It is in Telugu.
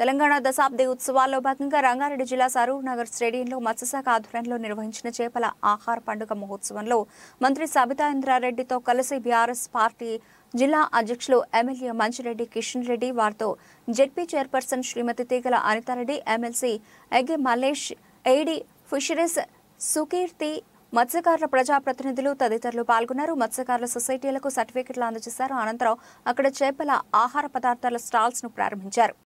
తెలంగాణ దశాబ్ది ఉత్సవాల్లో భాగంగా రంగారెడ్డి జిల్లా సరూర్ నగర్ స్టేడియంలో మత్స్యశాఖ ఆధ్వర్యంలో నిర్వహించిన చేపల ఆహార పండుగ మహోత్సవంలో మంత్రి సబితా ఇంద్రారెడ్డితో కలిసి బీఆర్ఎస్ పార్టీ జిల్లా అధ్యక్షులు ఎమ్మెల్యే మంచిరెడ్డి కిషన్ రెడ్డి వారితో జెడ్పీ చైర్పర్సన్ శ్రీమతి తీగల అనితారెడ్డి ఎమ్మెల్సీ ఎగే మల్లేష్ ఎయిడి ఫిషరీస్ సుకీర్తి మత్స్యకారుల ప్రజాప్రతినిధులు తదితరులు పాల్గొన్నారు మత్స్యకారుల సొసైటీలకు సర్టిఫికెట్లు అందజేశారు అనంతరం అక్కడ చేపల ఆహార పదార్థాల స్టాల్స్ ను ప్రారంభించారు